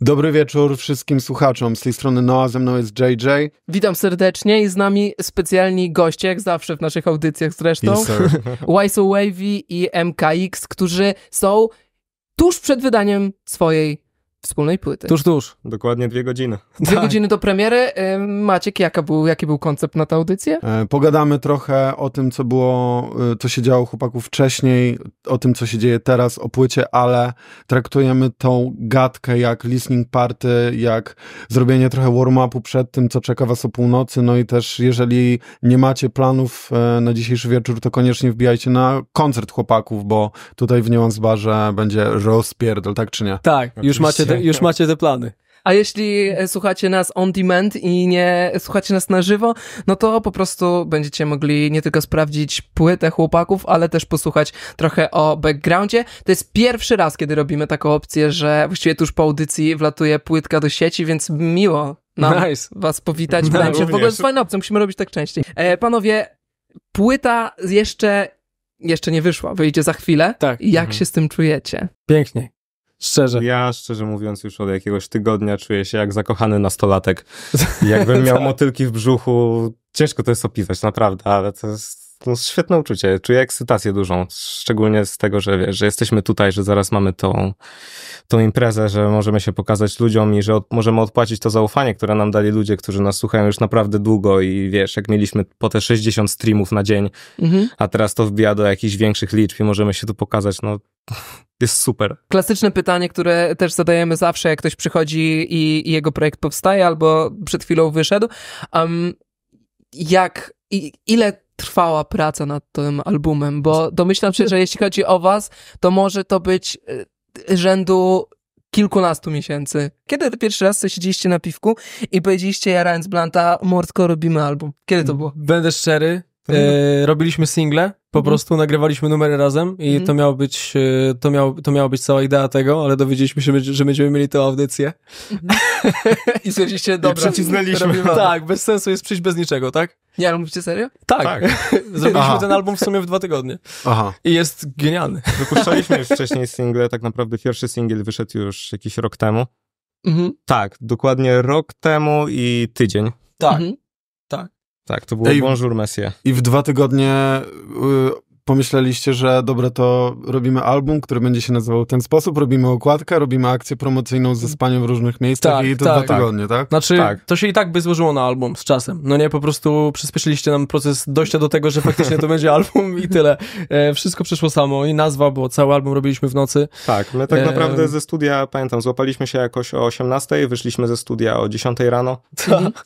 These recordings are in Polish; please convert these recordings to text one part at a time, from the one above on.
Dobry wieczór wszystkim słuchaczom. Z tej strony Noa, ze mną jest JJ. Witam serdecznie i z nami specjalni goście, jak zawsze w naszych audycjach zresztą. Yes, Wavy i MKX, którzy są tuż przed wydaniem swojej wspólnej płyty. Tuż, tuż. Dokładnie dwie godziny. Dwie tak. godziny do premiery. Y, Maciek, jaka był, jaki był koncept na tę audycję? E, pogadamy trochę o tym, co było, y, co się działo chłopaków wcześniej, o tym, co się dzieje teraz, o płycie, ale traktujemy tą gadkę jak listening party, jak zrobienie trochę warm-upu przed tym, co czeka was o północy, no i też jeżeli nie macie planów e, na dzisiejszy wieczór, to koniecznie wbijajcie na koncert chłopaków, bo tutaj w Niuans Barze będzie rozpierdol, tak czy nie? Tak, Oczywiście. już macie już macie te plany. A jeśli e, słuchacie nas on demand i nie słuchacie nas na żywo, no to po prostu będziecie mogli nie tylko sprawdzić płytę chłopaków, ale też posłuchać trochę o backgroundzie. To jest pierwszy raz, kiedy robimy taką opcję, że właściwie tuż po audycji wlatuje płytka do sieci, więc miło nam nice. was powitać. No, w ogóle jest fajna opcja, musimy robić tak częściej. E, panowie, płyta jeszcze, jeszcze nie wyszła, wyjdzie za chwilę. Tak. Jak mhm. się z tym czujecie? Pięknie. Szczerze. Ja szczerze mówiąc już od jakiegoś tygodnia czuję się jak zakochany nastolatek. Jakbym miał tak. motylki w brzuchu. Ciężko to jest opisać, naprawdę, ale to jest no, świetne uczucie. Czuję ekscytację dużą, szczególnie z tego, że, wiesz, że jesteśmy tutaj, że zaraz mamy tą, tą imprezę, że możemy się pokazać ludziom i że od, możemy odpłacić to zaufanie, które nam dali ludzie, którzy nas słuchają już naprawdę długo i wiesz, jak mieliśmy po te 60 streamów na dzień, mhm. a teraz to wbija do jakichś większych liczb i możemy się tu pokazać, no jest super. Klasyczne pytanie, które też zadajemy zawsze, jak ktoś przychodzi i, i jego projekt powstaje albo przed chwilą wyszedł. Um, jak, i, ile trwała praca nad tym albumem, bo domyślam się, że jeśli chodzi o was, to może to być e, rzędu kilkunastu miesięcy. Kiedy pierwszy raz siedzieliście na piwku i powiedzieliście, ja Ryan Blanta, Mordko, robimy album? Kiedy to było? Będę szczery, E, robiliśmy single, po mhm. prostu nagrywaliśmy numery razem i mhm. to, miało być, e, to, miało, to miało być cała idea tego, ale dowiedzieliśmy się, że będziemy mieli tę audycję. Mhm. I stwierdziliście, dobra, przycisnęliśmy. tak, bez sensu jest przyjść bez niczego, tak? Nie, ale mówicie serio? Tak. tak. Zrobiliśmy Aha. ten album w sumie w dwa tygodnie. Aha. I jest genialny. Wypuszczaliśmy już wcześniej single, tak naprawdę pierwszy singiel wyszedł już jakiś rok temu. Mhm. Tak, dokładnie rok temu i tydzień. Tak. Mhm. Tak, to było Ej, Bonjour Messie. I w dwa tygodnie y, pomyśleliście, że dobre to robimy album, który będzie się nazywał w ten sposób, robimy okładkę, robimy akcję promocyjną ze spaniem w różnych miejscach tak, i to tak, dwa tygodnie, tak? Znaczy, tak. to się i tak by złożyło na album z czasem. No nie, po prostu przyspieszyliście nam proces dojścia do tego, że faktycznie to będzie album i tyle. E, wszystko przyszło samo i nazwa, bo cały album robiliśmy w nocy. Tak, my tak e, naprawdę ze studia, pamiętam, złapaliśmy się jakoś o 18, wyszliśmy ze studia o 10 rano.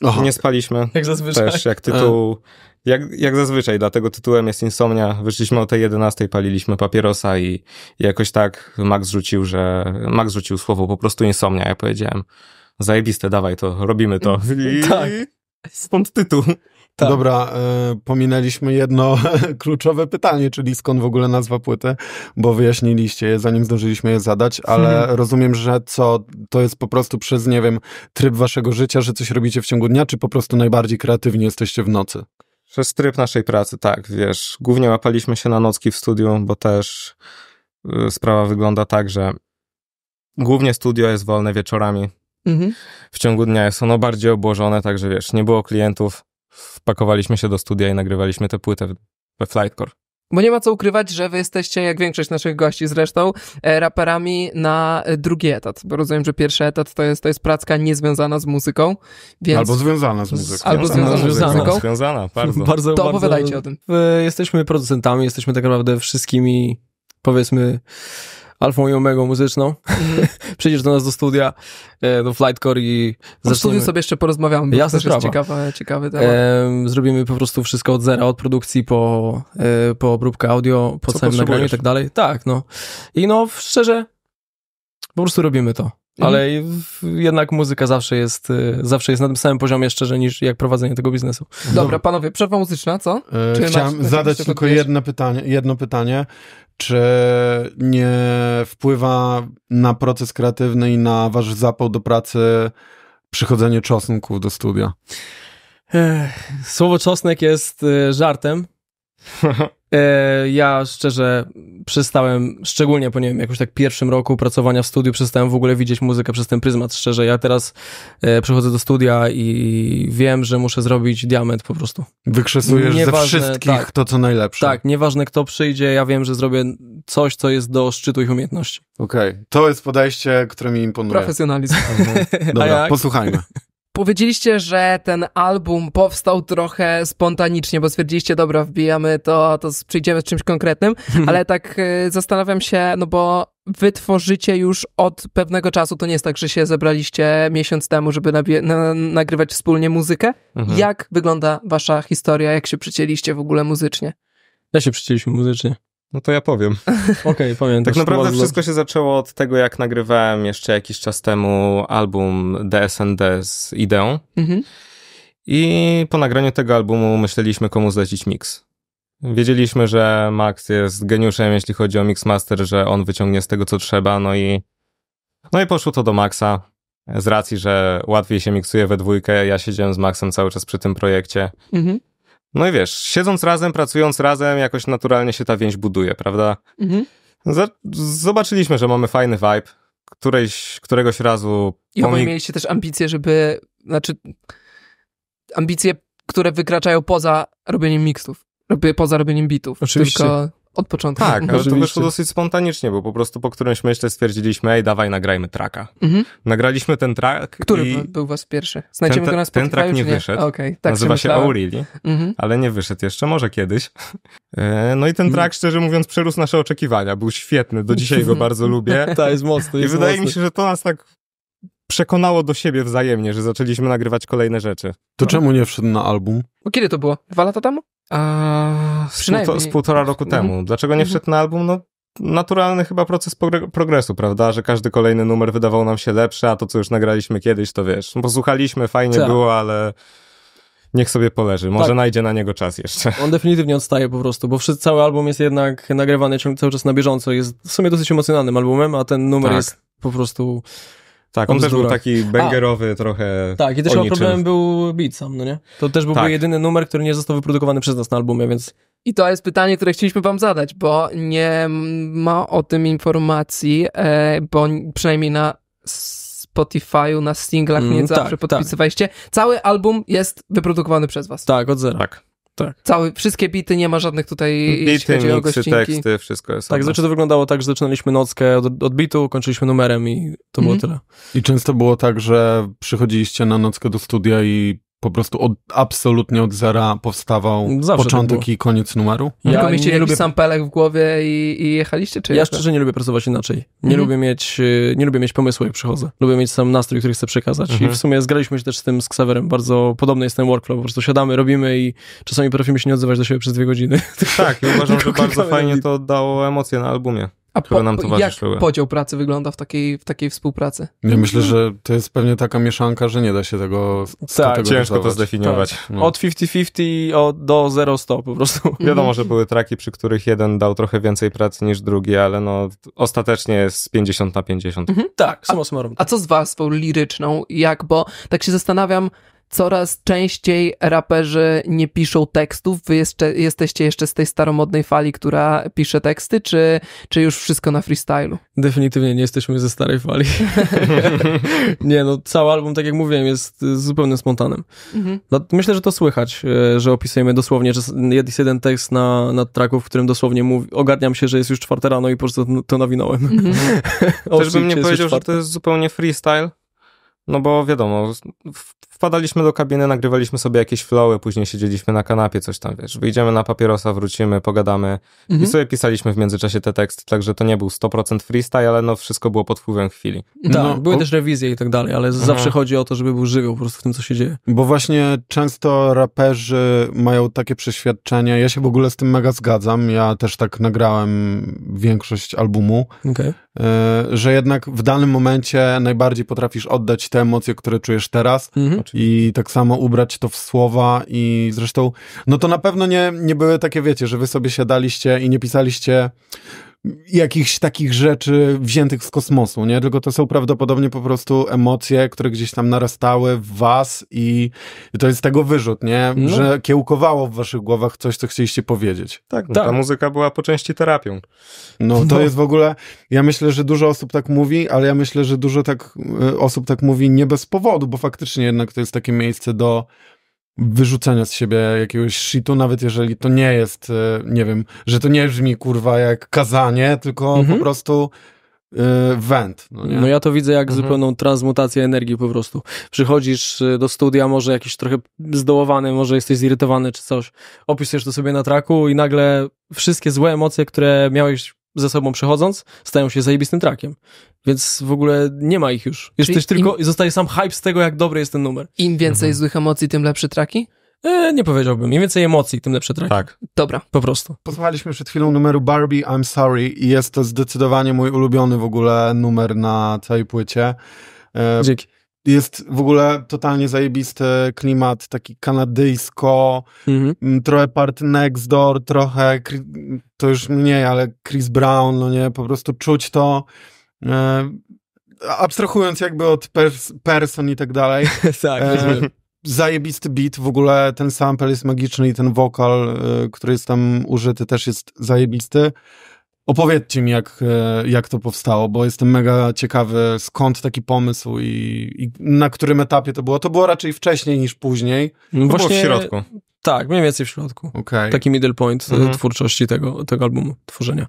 Tak. Nie spaliśmy. Jak zazwyczaj. Też jak tytuł... E jak, jak zazwyczaj, dlatego tytułem jest Insomnia. Wyszliśmy o tej 11, paliliśmy papierosa i, i jakoś tak Max rzucił, że Max rzucił słowo po prostu Insomnia. Ja powiedziałem, zajebiste, dawaj to, robimy to. I, tak. Stąd tytuł. Tak. Dobra, y, pominęliśmy jedno kluczowe pytanie, czyli skąd w ogóle nazwa płyty, bo wyjaśniliście je, zanim zdążyliśmy je zadać, ale hmm. rozumiem, że co, to jest po prostu przez, nie wiem, tryb waszego życia, że coś robicie w ciągu dnia, czy po prostu najbardziej kreatywni jesteście w nocy? Przez tryb naszej pracy, tak, wiesz. Głównie łapaliśmy się na nocki w studiu, bo też y, sprawa wygląda tak, że głównie studio jest wolne wieczorami. Mhm. W ciągu dnia jest ono bardziej obłożone, także wiesz, nie było klientów. Wpakowaliśmy się do studia i nagrywaliśmy tę płytę we Flightcore. Bo nie ma co ukrywać, że wy jesteście, jak większość naszych gości zresztą, e, raperami na e, drugi etat, bo rozumiem, że pierwszy etat to jest, to jest pracka niezwiązana z muzyką. Więc... Albo związana z muzyką. Albo związana, związana z muzyką. Związana, bardzo. bardzo to opowiadajcie o tym. Jesteśmy producentami, jesteśmy tak naprawdę wszystkimi, powiedzmy, alfą i omegą muzyczną. Mm. Przyjdziesz do nas do studia, e, do Flightcore i zaczniemy... O studiu sobie jeszcze porozmawiamy, Jasne to jest ciekawe, ciekawy temat. zrobimy po prostu wszystko od zera, od produkcji po, e, po obróbkę audio, po Co całym nagraniu i tak dalej. Tak, no. I no, szczerze, po prostu robimy to. Mhm. Ale jednak muzyka zawsze jest, e, zawsze jest na tym samym poziomie szczerze niż jak prowadzenie tego biznesu. Dobra, panowie, przerwa muzyczna, co? Yy, chciałem zadać tylko jedno pytanie, jedno pytanie czy nie wpływa na proces kreatywny i na wasz zapał do pracy przychodzenie czosnków do studia? Słowo czosnek jest y, żartem. E, ja szczerze przestałem, szczególnie po nie wiem, jakoś tak pierwszym roku pracowania w studiu, przestałem w ogóle widzieć muzykę przez ten pryzmat. Szczerze, ja teraz przechodzę przychodzę do studia i wiem, że muszę zrobić diament po prostu. Wykrzesujesz nieważne, ze wszystkich tak, to, co najlepsze. Tak, nieważne kto przyjdzie, ja wiem, że zrobię coś, co jest do szczytu ich umiejętności. Okej, okay. to jest podejście, które mi imponuje. Profesjonalizm. Dobra, posłuchajmy. Powiedzieliście, że ten album powstał trochę spontanicznie, bo stwierdziliście, dobra, wbijamy to, to przyjdziemy z czymś konkretnym, ale tak y, zastanawiam się, no bo wytworzycie już od pewnego czasu, to nie jest tak, że się zebraliście miesiąc temu, żeby na nagrywać wspólnie muzykę. Mhm. Jak wygląda wasza historia, jak się przycięliście w ogóle muzycznie? Jak się przycięliśmy muzycznie? No to ja powiem. Okej, okay, powiem. Tak naprawdę wszystko się zaczęło od tego, jak nagrywałem jeszcze jakiś czas temu album DSND z Ideą. Mhm. I po nagraniu tego albumu myśleliśmy, komu zlecić mix. Wiedzieliśmy, że Max jest geniuszem, jeśli chodzi o Mixmaster, że on wyciągnie z tego, co trzeba, no i no i poszło to do Maxa. Z racji, że łatwiej się miksuje we dwójkę, ja siedziałem z Maxem cały czas przy tym projekcie. Mhm. No i wiesz, siedząc razem, pracując razem, jakoś naturalnie się ta więź buduje, prawda? Mhm. Zobaczyliśmy, że mamy fajny vibe. Którejś, któregoś razu. I pomni... mieliście też ambicje, żeby. Znaczy. Ambicje, które wykraczają poza robieniem mixów, Poza robieniem bitów. Oczywiście. Tylko od początku. Tak, ale to wyszło dosyć spontanicznie, bo po prostu po którymś myśle stwierdziliśmy, ej, dawaj, nagrajmy traka. Mhm. Nagraliśmy ten track. Który i... był was pierwszy? Znajdziemy ten, go na Spotify, Ten track nie, nie? wyszedł. Okay, tak Nazywa się Oh mhm. ale nie wyszedł jeszcze, może kiedyś. E, no i ten mhm. track, szczerze mówiąc, przerósł nasze oczekiwania. Był świetny, do dzisiaj go bardzo lubię. tak, jest mocny. Jest I wydaje mi się, że to nas tak przekonało do siebie wzajemnie, że zaczęliśmy nagrywać kolejne rzeczy. To czemu nie wszedł na album? Kiedy to było? Dwa lata temu? z, przynajmniej... półtora, z półtora roku mhm. temu. Dlaczego nie mhm. wszedł na album? No, naturalny chyba proces progresu, prawda? Że każdy kolejny numer wydawał nam się lepszy, a to, co już nagraliśmy kiedyś, to wiesz, posłuchaliśmy, no, fajnie tak. było, ale niech sobie poleży. Może tak. najdzie na niego czas jeszcze. On definitywnie odstaje po prostu, bo wszyscy, cały album jest jednak nagrywany cały czas na bieżąco. Jest w sumie dosyć emocjonalnym albumem, a ten numer tak. jest po prostu tak, on, też był taki bangerowy A, trochę. Tak, i też chyba problemem był Beat sam, no nie? To też byłby tak. jedyny numer, który nie został wyprodukowany przez nas na albumie, więc... I to jest pytanie, które chcieliśmy wam zadać, bo nie ma o tym informacji, e, bo przynajmniej na Spotify'u, na singlach mm, nie mm, zawsze tak. podpisywaliście. Tak. Cały album jest wyprodukowany przez was. Tak, od zera. Tak. Tak. Cały, wszystkie bity, nie ma żadnych tutaj, bity, jeśli chodzi miksy, o teksty, wszystko jest. Tak, znaczy to wyglądało tak, że zaczynaliśmy nockę od, od bitu, kończyliśmy numerem i to było mhm. tyle. I często było tak, że przychodziliście na nockę do studia i po prostu od, absolutnie od zera powstawał Zawsze tak początek tak i koniec numeru? Ja Tylko mieliście nie lubię sampelek w głowie i, i jechaliście? Czy ja jeszcze? szczerze nie lubię pracować inaczej. Nie, mhm. lubię mieć, y, nie lubię mieć pomysłu, jak przychodzę. Lubię mieć sam nastrój, który chcę przekazać. Mhm. I w sumie zgraliśmy się też z tym, z Xaverem. Bardzo podobny jest ten workflow. Po prostu siadamy, robimy i czasami potrafimy się nie odzywać do siebie przez dwie godziny. Tak, i uważam, że bardzo fajnie to dało emocje na albumie. A które po, nam towarzyszyły. Jak podział pracy wygląda w takiej, w takiej współpracy? Ja myślę, że to jest pewnie taka mieszanka, że nie da się tego Tak, ciężko to zdefiniować. Tak. No. Od 50-50 do 0-100 po prostu. Mhm. Wiadomo, że były traki, przy których jeden dał trochę więcej pracy niż drugi, ale no ostatecznie jest 50 na 50. Mhm. Tak, summa A, a co z warstwą liryczną? Jak? Bo tak się zastanawiam, coraz częściej raperzy nie piszą tekstów. Wy jeszcze, jesteście jeszcze z tej staromodnej fali, która pisze teksty, czy, czy już wszystko na freestylu? Definitywnie nie jesteśmy ze starej fali. nie, no cały album, tak jak mówiłem, jest zupełnie spontanem. Mhm. No, myślę, że to słychać, e, że opisujemy dosłownie, że jest jeden tekst na, na traku, w którym dosłownie mówi, ogarniam się, że jest już czwarte rano i po prostu to nawinąłem. Mhm. Też bym nie powiedział, że to jest zupełnie freestyle, no bo wiadomo, w wpadaliśmy do kabiny, nagrywaliśmy sobie jakieś flowy, później siedzieliśmy na kanapie, coś tam, wiesz, wyjdziemy na papierosa, wrócimy, pogadamy mhm. i sobie pisaliśmy w międzyczasie te teksty, także to nie był 100% freestyle, ale no wszystko było pod wpływem chwili. Tak, no, były też rewizje i tak dalej, ale mhm. zawsze chodzi o to, żeby był żywioł po prostu w tym, co się dzieje. Bo właśnie często raperzy mają takie przeświadczenie, ja się w ogóle z tym mega zgadzam, ja też tak nagrałem większość albumu, okay. E, że jednak w danym momencie najbardziej potrafisz oddać te emocje, które czujesz teraz, mhm i tak samo ubrać to w słowa i zresztą, no to na pewno nie, nie były takie, wiecie, że wy sobie siadaliście i nie pisaliście jakichś takich rzeczy wziętych z kosmosu, nie? Tylko to są prawdopodobnie po prostu emocje, które gdzieś tam narastały w was i to jest tego wyrzut, nie? No. Że kiełkowało w waszych głowach coś, co chcieliście powiedzieć. Tak, no, tak. ta muzyka była po części terapią. No, to no. jest w ogóle, ja myślę, że dużo osób tak mówi, ale ja myślę, że dużo tak, y, osób tak mówi nie bez powodu, bo faktycznie jednak to jest takie miejsce do wyrzucenia z siebie jakiegoś shitu, nawet jeżeli to nie jest, e, nie wiem, że to nie brzmi kurwa jak kazanie, tylko mhm. po prostu e, węd. No, no, ja to widzę jak mhm. zupełną transmutację energii po prostu. Przychodzisz e, do studia, może jakiś trochę zdołowany, może jesteś zirytowany czy coś, opisujesz to sobie na traku i nagle wszystkie złe emocje, które miałeś ze sobą przechodząc, stają się zajebistym trakiem. Więc w ogóle nie ma ich już. Jesteś Czyli tylko, im... zostaje sam hype z tego, jak dobry jest ten numer. Im więcej mhm. złych emocji, tym lepsze traki? E, nie powiedziałbym. Im więcej emocji, tym lepsze traki. Tak. Dobra. Po prostu. Posłuchaliśmy przed chwilą numeru Barbie I'm Sorry i jest to zdecydowanie mój ulubiony w ogóle numer na całej płycie. E, Dzięki. Jest w ogóle totalnie zajebisty klimat, taki kanadyjsko, mhm. trochę part next door, trochę, to już mniej, ale Chris Brown, no nie, po prostu czuć to. E, abstrahując jakby od pers person i tak dalej. tak, e, Zajebisty beat, w ogóle ten sample jest magiczny i ten wokal, e, który jest tam użyty, też jest zajebisty. Opowiedzcie mi, jak, e, jak to powstało, bo jestem mega ciekawy, skąd taki pomysł i, i na którym etapie to było. To było raczej wcześniej niż później. właśnie, no było w środku. Tak, mniej więcej w środku. Okay. Taki middle point mhm. twórczości tego, tego albumu, tworzenia.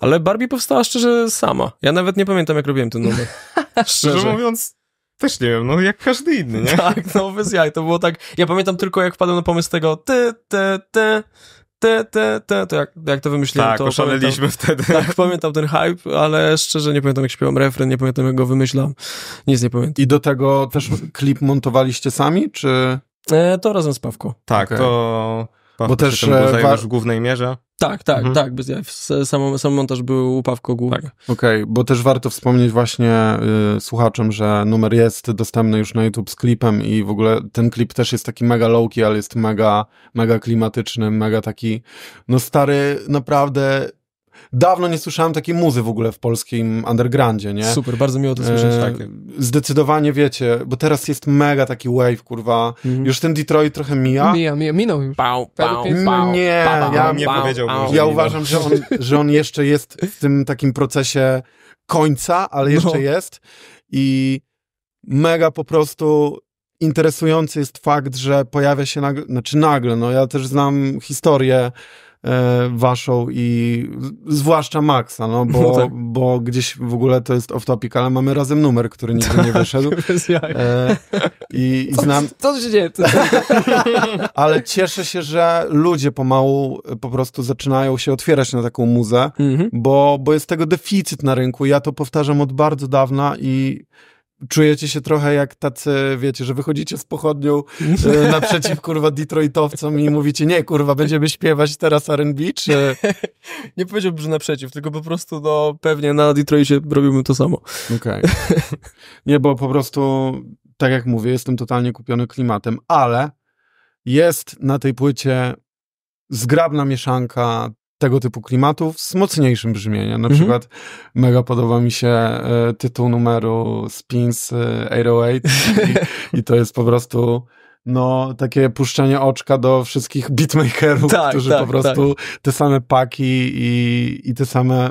Ale Barbie powstała szczerze sama. Ja nawet nie pamiętam, jak robiłem ten numer. szczerze, mówiąc, też nie wiem, no jak każdy inny, nie? Tak, no bez jaj, to było tak, ja pamiętam tylko jak wpadłem na pomysł tego ty, ty, ty, te, te, te, to jak, jak to wymyśliłem, tak, to oszaleliśmy wtedy. Tak, pamiętam ten hype, ale szczerze nie pamiętam, jak śpiewam refren, nie pamiętam, jak go wymyślam, nic nie pamiętam. I do tego też klip montowaliście sami, czy... E, to razem z Pawką. Tak, okay. to Och, bo też e, wa- w głównej mierze. Tak, tak, mhm. tak, bez jaw. Sam, sam montaż był upawko główny. Tak. Okej, okay, bo też warto wspomnieć właśnie y, słuchaczom, że numer jest dostępny już na YouTube z klipem i w ogóle ten klip też jest taki mega lowki, ale jest mega, mega klimatyczny, mega taki, no stary, naprawdę dawno nie słyszałem takiej muzy w ogóle w polskim undergroundzie, nie? Super, bardzo miło to e, słyszeć, e, tak. Zdecydowanie wiecie, bo teraz jest mega taki wave, kurwa. Mhm. Już ten Detroit trochę mija. Mija, mija minął już. pau, pał, no pał, nie, pał, ja, nie powiedziałbym. Ja uważam, że on, że on jeszcze jest w tym takim procesie końca, ale no. jeszcze no. jest i mega po prostu interesujący jest fakt, że pojawia się nagle, znaczy nagle, no ja też znam historię E, waszą i zwłaszcza Maxa, no bo, no tak. bo gdzieś w ogóle to jest off-topic, ale mamy razem numer, który nigdy nie tak, wyszedł. E, i, I znam... Co tu się dzieje? ale cieszę się, że ludzie pomału e, po prostu zaczynają się otwierać na taką muzę, mhm. bo, bo jest tego deficyt na rynku. Ja to powtarzam od bardzo dawna i czujecie się trochę jak tacy, wiecie, że wychodzicie z pochodnią e, naprzeciw, kurwa, Detroitowcom i mówicie, nie, kurwa, będziemy śpiewać teraz R&B, czy... Nie powiedziałbym, że naprzeciw, tylko po prostu, no, pewnie na Detroitie robiłbym to samo. Okej. Okay. Nie, bo po prostu, tak jak mówię, jestem totalnie kupiony klimatem, ale jest na tej płycie zgrabna mieszanka tego typu klimatów z mocniejszym brzmieniem. Na mhm. przykład mega podoba mi się e, tytuł numeru Spins e, 808 i, i to jest po prostu no, takie puszczenie oczka do wszystkich beatmakerów, tak, którzy tak, po prostu tak. te same paki i, i te same,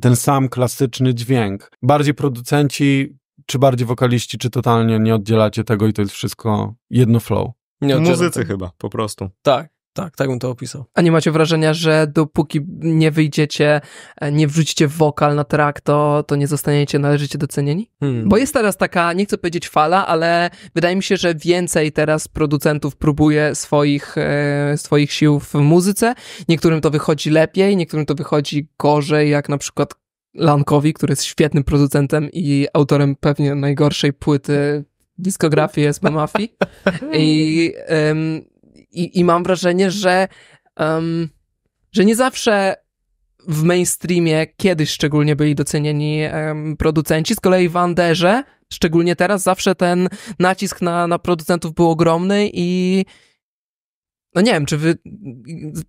ten sam klasyczny dźwięk. Bardziej producenci, czy bardziej wokaliści, czy totalnie nie oddzielacie tego i to jest wszystko jedno flow. Nie Muzycy chyba, po prostu. Tak. Tak, tak bym to opisał. A nie macie wrażenia, że dopóki nie wyjdziecie, e, nie wrzucicie wokal na track, to, to nie zostaniecie należycie docenieni? Hmm. Bo jest teraz taka, nie chcę powiedzieć fala, ale wydaje mi się, że więcej teraz producentów próbuje swoich, e, swoich sił w muzyce. Niektórym to wychodzi lepiej, niektórym to wychodzi gorzej, jak na przykład Lankowi, który jest świetnym producentem i autorem pewnie najgorszej płyty diskografii SP Mafii. I i, i mam wrażenie, że, um, że nie zawsze w mainstreamie kiedyś szczególnie byli docenieni um, producenci, z kolei w Anderze, szczególnie teraz, zawsze ten nacisk na, na producentów był ogromny i no nie wiem, czy wy,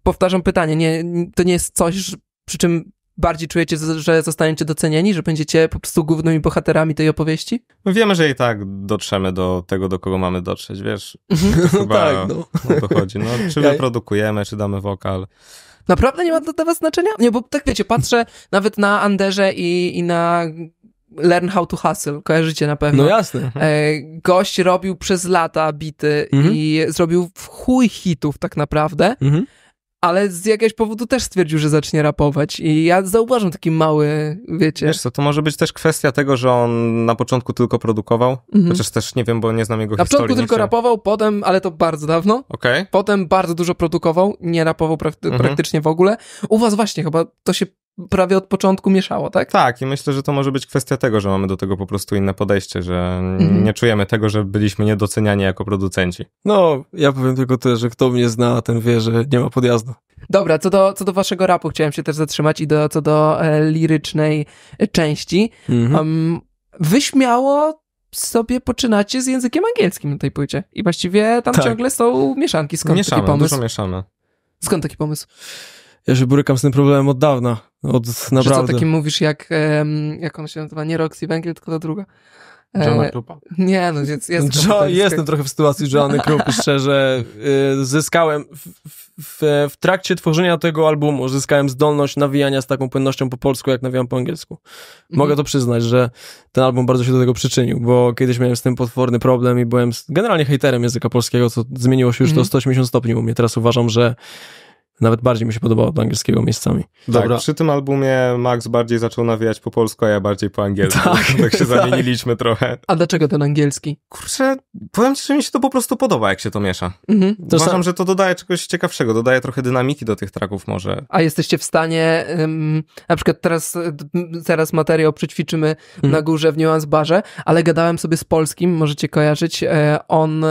powtarzam pytanie, nie, to nie jest coś, przy czym bardziej czujecie, że zostaniecie docenieni, że będziecie po prostu głównymi bohaterami tej opowieści? My no wiemy, że i tak dotrzemy do tego, do kogo mamy dotrzeć, wiesz? No tak, no. O to chodzi. No, czy my produkujemy, czy damy wokal. Naprawdę nie ma to dla was znaczenia? Nie, bo tak wiecie, patrzę nawet na Anderze i, i na Learn How to Hustle, kojarzycie na pewno. No jasne. E, gość robił przez lata bity mhm. i zrobił w chuj hitów tak naprawdę. Mhm ale z jakiegoś powodu też stwierdził, że zacznie rapować i ja zauważam taki mały, wiecie... Wiesz co, to może być też kwestia tego, że on na początku tylko produkował, mhm. chociaż też nie wiem, bo nie znam jego na historii. Na początku tylko się... rapował, potem, ale to bardzo dawno, okay. potem bardzo dużo produkował, nie rapował mhm. praktycznie w ogóle. U was właśnie chyba to się prawie od początku mieszało, tak? Tak, i myślę, że to może być kwestia tego, że mamy do tego po prostu inne podejście, że mhm. nie czujemy tego, że byliśmy niedoceniani jako producenci. No, ja powiem tylko tyle, że kto mnie zna, ten wie, że nie ma podjazdu. Dobra, co do, co do waszego rapu chciałem się też zatrzymać i do, co do e, lirycznej e, części. Mhm. Um, wyśmiało sobie poczynacie z językiem angielskim na tej płycie. I właściwie tam tak. ciągle są mieszanki. Skąd mieszamy, taki pomysł? Dużo mieszamy. Skąd taki pomysł? ja się borykam z tym problemem od dawna, od naprawdę. Że co takim mówisz jak, um, jak on się nazywa, nie Roxy Węgiel, tylko ta druga. E, Johna Krupa? Nie, no jest, jest jo, Jestem trochę w sytuacji Joanny Krupa, szczerze. Y, zyskałem w, w, w, trakcie tworzenia tego albumu, zyskałem zdolność nawijania z taką płynnością po polsku, jak nawijam po angielsku. Mogę mhm. to przyznać, że ten album bardzo się do tego przyczynił, bo kiedyś miałem z tym potworny problem i byłem generalnie hejterem języka polskiego, co zmieniło się już do 180 mhm. stopni u mnie. Teraz uważam, że nawet bardziej mi się podobało od angielskiego miejscami. Dobra. Tak, przy tym albumie Max bardziej zaczął nawijać po polsku, a ja bardziej po angielsku. Tak, tak się tak. zamieniliśmy trochę. A dlaczego ten angielski? Kurczę, powiem ci, że mi się to po prostu podoba, jak się to miesza. Mhm, to Uważam, sam... że to dodaje czegoś ciekawszego, dodaje trochę dynamiki do tych traków może. A jesteście w stanie, um, na przykład teraz, teraz materiał przećwiczymy mhm. na górze w Nuance Barze, ale gadałem sobie z polskim, możecie kojarzyć, e, on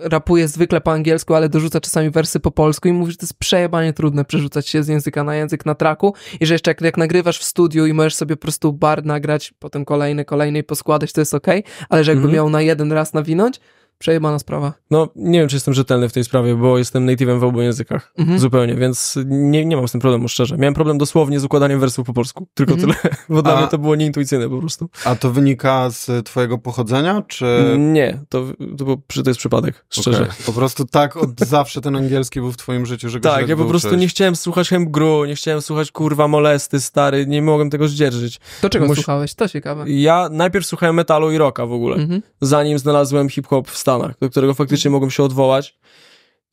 rapuje zwykle po angielsku, ale dorzuca czasami wersy po polsku i mówi, że to jest przejebane szalenie trudne przerzucać się z języka na język na traku i że jeszcze jak, jak nagrywasz w studiu i możesz sobie po prostu bar nagrać, potem kolejny, kolejny i poskładać, to jest ok, ale że jakby mm -hmm. miał na jeden raz nawinąć, przejebana sprawa. No, nie wiem, czy jestem rzetelny w tej sprawie, bo jestem native'em w obu językach. Mhm. Zupełnie, więc nie, nie mam z tym problemu, szczerze. Miałem problem dosłownie z układaniem wersów po polsku. Tylko mhm. tyle, bo dla mnie to było nieintuicyjne po prostu. A to wynika z twojego pochodzenia, czy... Nie, to, to, był, to jest przypadek, szczerze. Okay. Po prostu tak od zawsze ten angielski był w twoim życiu, że go Tak, ja po prostu nie chciałem słuchać gru, nie chciałem słuchać kurwa molesty, stary, nie mogłem tego zdzierżyć. To czego Mus... słuchałeś? To ciekawe. Ja najpierw słuchałem metalu i rocka w ogóle, mhm. zanim znalazłem hip-hop w Stanach, do którego faktycznie mogłem się odwołać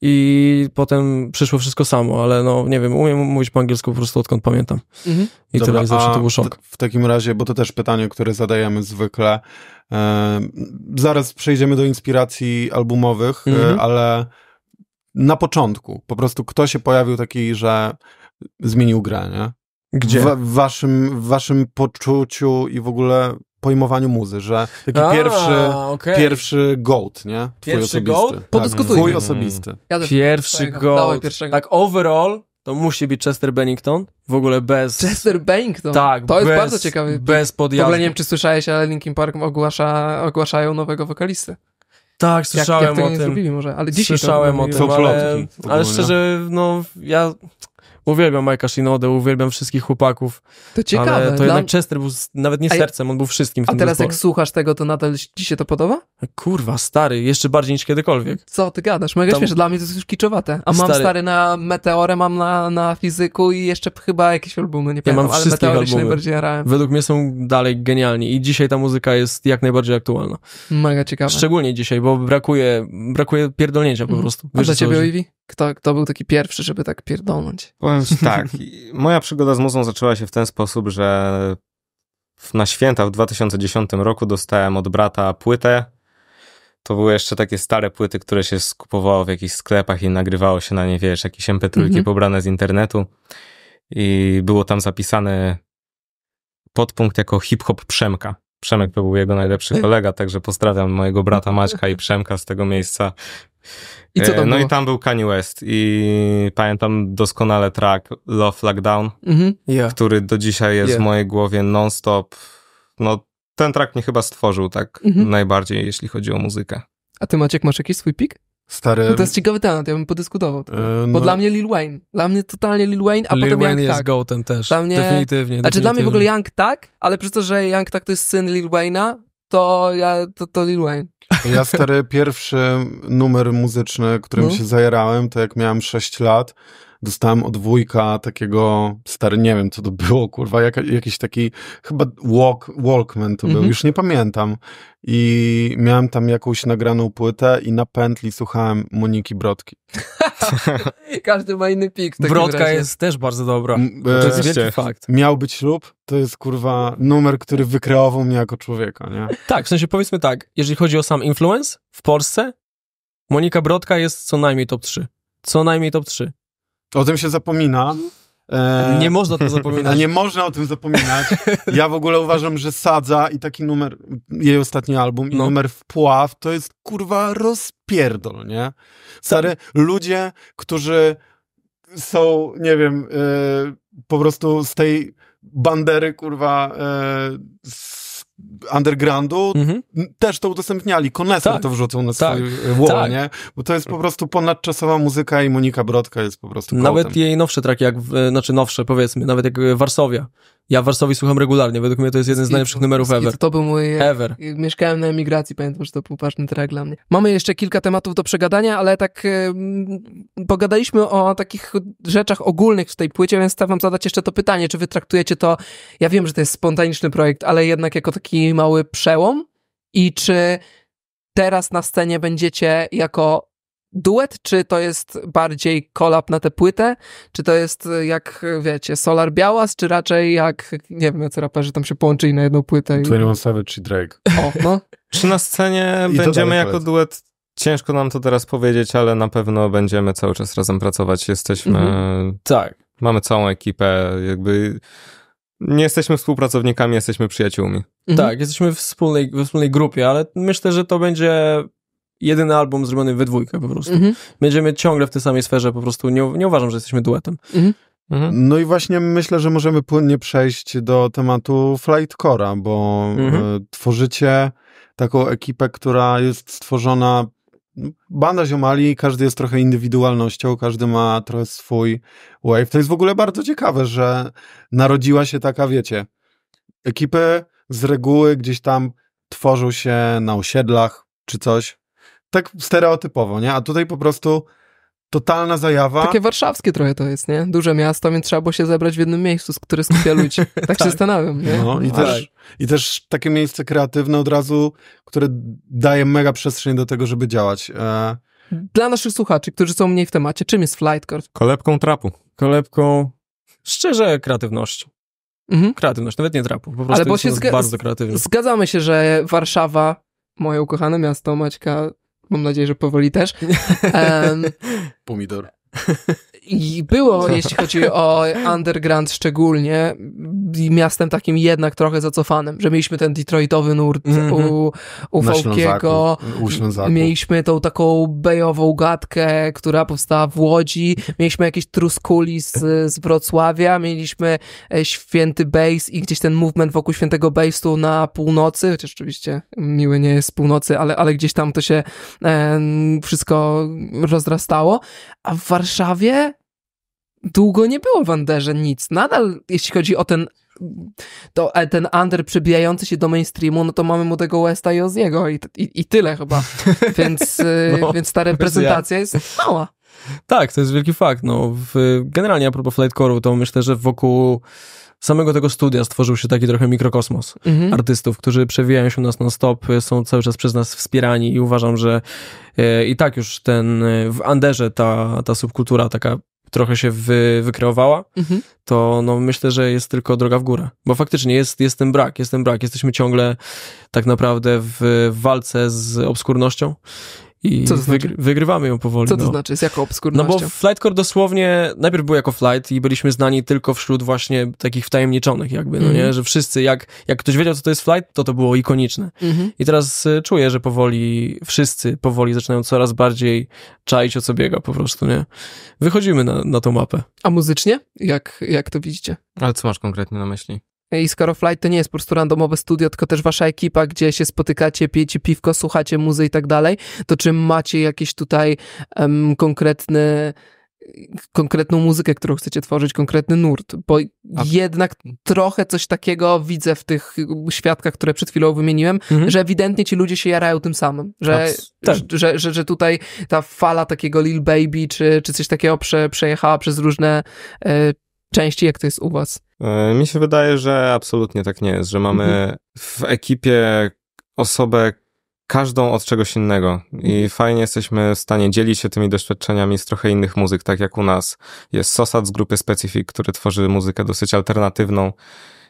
i potem przyszło wszystko samo, ale no nie wiem, umiem mówić po angielsku po prostu odkąd pamiętam. Mhm. I Dobra, tyle, i zawsze to był szok. W takim razie, bo to też pytanie, które zadajemy zwykle, zaraz przejdziemy do inspiracji albumowych, e, mhm. ale na początku po prostu kto się pojawił taki, że zmienił grę, nie? Gdzie? W, w waszym, w waszym poczuciu i w ogóle pojmowaniu muzy, że taki A, pierwszy, okay. pierwszy goat, nie? Twój pierwszy osobisty. goat? Tak, twój hmm. osobisty. Ja pierwszy goat. Tak overall to musi być Chester Bennington. W ogóle bez... Chester Bennington? Tak. To bez, jest bardzo ciekawy. Bez podjazdu. W ogóle nie wiem, czy słyszałeś, ale Linkin Park ogłasza, ogłaszają nowego wokalistę. Tak, słyszałem jak, jak o tym. Nie zrobili może, ale dzisiaj słyszałem to o tym, ale, ale szczerze, no ja Uwielbiam Majka Shinodę, uwielbiam wszystkich chłopaków. To ciekawe. Ale to dla... jednak Chester był nawet nie sercem, on był wszystkim w A teraz zespole. jak słuchasz tego, to nadal ci się to podoba? Kurwa, stary, jeszcze bardziej niż kiedykolwiek. Co ty gadasz? Mega Tam... śmieszne, dla mnie to jest już kiczowate. A mam stary, na Meteorę, mam na, na Fizyku i jeszcze chyba jakieś albumy, nie pamiętam, ja mam ale Meteory się najbardziej jarałem. Według mnie są dalej genialni i dzisiaj ta muzyka jest jak najbardziej aktualna. Mega ciekawe. Szczególnie dzisiaj, bo brakuje, brakuje pierdolnięcia po mhm. prostu. Mm. Wiesz, A dla ciebie, Iwi? Kto, kto był taki pierwszy, żeby tak pierdolnąć? Powiem tak, moja przygoda z muzą zaczęła się w ten sposób, że na święta w 2010 roku dostałem od brata płytę. To były jeszcze takie stare płyty, które się skupowało w jakichś sklepach i nagrywało się na nie, wiesz, jakieś mp mhm. pobrane z internetu. I było tam zapisany podpunkt jako hip-hop Przemka. Przemek to był jego najlepszy kolega, także pozdrawiam mojego brata Maćka i Przemka z tego miejsca. I co e, tam No i tam był Kanye West i pamiętam doskonale track Love Lockdown, yeah. Mhm. który do dzisiaj jest yeah. w mojej głowie non-stop. No ten track mnie chyba stworzył tak mhm. najbardziej, jeśli chodzi o muzykę. A ty Maciek, masz jakiś swój pik? Stary... No to jest ciekawy temat, ja bym podyskutował. Yy, no... Bo dla mnie Lil Wayne. Dla mnie totalnie Lil Wayne, a Lil potem Wayne jest tak. gołtem też. Dla mnie... Definitywnie, definitywnie. Znaczy dla mnie w ogóle Young Tak, ale przez to, że Young Tak to jest syn Lil Wayna, to ja, to, to Lil Wayne. Ja stary, pierwszy numer muzyczny, którym no. się zajerałem, to jak miałem 6 lat, dostałem od wujka takiego, stary, nie wiem co to było, kurwa, jak, jakiś taki chyba walk, Walkman to był, mhm. już nie pamiętam. I miałem tam jakąś nagraną płytę i na pętli słuchałem Moniki Brodki. Każdy ma inny pik. Brodka razie. jest też bardzo dobra. To jest e, wielki fakt. Miał być ślub, to jest kurwa numer, który wykreował mnie jako człowieka, nie? Tak, w sensie powiedzmy tak, jeżeli chodzi o sam influence w Polsce, Monika Brodka jest co najmniej top 3. Co najmniej top 3. O tym się zapomina. E... Nie można o tym zapominać. Nie można o tym zapominać. Ja w ogóle uważam, że Sadza i taki numer, jej ostatni album no. i numer Wpław to jest kurwa rozpierdol, nie? Stary, ludzie, którzy są, nie wiem, e, po prostu z tej bandery, kurwa, e, z undergroundu mhm. też to udostępniali, koneser tak, to wrzucą na tak, swoje tak. nie? Bo to jest po prostu ponadczasowa muzyka i Monika Brodka jest po prostu kołtem. Nawet jej nowsze traki, jak, znaczy nowsze powiedzmy, nawet jak Warszawia, ja Warszawy słucham regularnie, według mnie to jest jeden z najlepszych numerów ever. To był mój... Ever. Mieszkałem na emigracji, pamiętam, że to był ważny track dla mnie. Mamy jeszcze kilka tematów do przegadania, ale tak yy, pogadaliśmy o takich rzeczach ogólnych w tej płycie, więc chcę wam zadać jeszcze to pytanie, czy wy traktujecie to, ja wiem, że to jest spontaniczny projekt, ale jednak jako taki mały przełom i czy teraz na scenie będziecie jako duet, czy to jest bardziej kolab na tę płytę, czy to jest y, jak, wiecie, Solar Białas, czy raczej jak, nie wiem, co raperzy tam się połączyli na jedną płytę. 21 i... Savage czy Drake. O, no. czy na scenie I będziemy jako duet Ciężko nam to teraz powiedzieć, ale na pewno będziemy cały czas razem pracować. Jesteśmy. Mhm. Tak. Mamy całą ekipę, jakby. Nie jesteśmy współpracownikami, jesteśmy przyjaciółmi. Mhm. Tak, jesteśmy w wspólnej, wspólnej grupie, ale myślę, że to będzie jeden album zrobiony we dwójkę po prostu. Mhm. Będziemy ciągle w tej samej sferze, po prostu nie, nie uważam, że jesteśmy duetem. Mhm. Mhm. No i właśnie myślę, że możemy płynnie przejść do tematu Flightcora, bo e, tworzycie taką ekipę, która jest stworzona banda ziomali, każdy jest trochę indywidualnością, każdy ma trochę swój wave. To jest w ogóle bardzo ciekawe, że narodziła się taka, wiecie, ekipy z reguły gdzieś tam tworzą się na osiedlach czy coś, tak stereotypowo, nie? A tutaj po prostu totalna zajawa. Takie warszawskie trochę to jest, nie? Duże miasto, więc trzeba było się zebrać w jednym miejscu, z które skupia ludzi. Tak, tak. się tak. zastanawiam, nie? No, i, też, i też takie miejsce kreatywne od razu, które daje mega przestrzeń do tego, żeby działać. E... Dla naszych słuchaczy, którzy są mniej w temacie, czym jest Flightcore? Kolebką trapu. Kolebką, szczerze, kreatywności. Mhm. Kreatywność, nawet nie trapu, po prostu Ale bo się zga- bardzo kreatywny. Zgadzamy się, że Warszawa, moje ukochane miasto, Maćka, Mam nadzieję, że powoli też. Um, Pomidor. I było, jeśli chodzi o underground szczególnie, miastem takim jednak trochę zacofanym, że mieliśmy ten detroitowy nurt mm -hmm. u, u Fałkiego, mieliśmy tą taką bejową gadkę, która powstała w Łodzi, mieliśmy jakieś truskuli z, z Wrocławia, mieliśmy e, Święty Base i gdzieś ten movement wokół Świętego Base'u na północy, chociaż oczywiście miły nie jest z północy, ale, ale gdzieś tam to się e, wszystko rozrastało, a w Warszawie długo nie było w Anderze nic. Nadal, jeśli chodzi o ten to, e, ten under przebijający się do mainstreamu, no to mamy młodego Westa i Oziego i, i, i tyle chyba. Więc, y, no, więc ta reprezentacja jest mała. Tak, to jest wielki fakt. No, w, generalnie a propos Coru. to myślę, że wokół samego tego studia stworzył się taki trochę mikrokosmos mhm. artystów, którzy przewijają się u nas non-stop, e, są cały czas przez nas wspierani i uważam, że e, i tak już ten e, w Anderze ta, ta subkultura taka trochę się wy, wykreowała, mhm. to no myślę, że jest tylko droga w górę. Bo faktycznie jest, jest ten brak, jest ten brak. Jesteśmy ciągle tak naprawdę w walce z obskurnością i Co to znaczy? wygr wygrywamy ją powoli. Co to no. znaczy? Z jaką obskurnością? No bo Flightcore dosłownie najpierw był jako Flight i byliśmy znani tylko wśród właśnie takich wtajemniczonych jakby, mm -hmm. no nie? Mhm. Że wszyscy, jak, jak ktoś wiedział, co to jest Flight, to to było ikoniczne. Mm -hmm. I teraz y, czuję, że powoli wszyscy powoli zaczynają coraz bardziej czaić o co biega po prostu, nie? Wychodzimy na, na tą mapę. A muzycznie? Jak, jak to widzicie? Ale co masz konkretnie na myśli? i Scar of Light to nie jest po prostu randomowe studio, tylko też wasza ekipa, gdzie się spotykacie, pijecie piwko, słuchacie muzy i tak dalej, to czy macie jakieś tutaj um, konkretne konkretną muzykę, którą chcecie tworzyć, konkretny nurt, bo A. Tak. jednak trochę coś takiego widzę w tych świadkach, które przed chwilą wymieniłem, mhm. że ewidentnie ci ludzie się jarają tym samym, że, tak. że, że, że, tutaj ta fala takiego Lil Baby czy, czy coś takiego prze, przejechała przez różne e, części, jak to jest u was? E, mi się wydaje, że absolutnie tak nie jest, że mamy mhm. w ekipie osobę, każdą od czegoś innego. I mhm. fajnie jesteśmy w stanie dzielić się tymi doświadczeniami z trochę innych muzyk, tak jak u nas. Jest Sosad z grupy Specific, który tworzy muzykę dosyć alternatywną.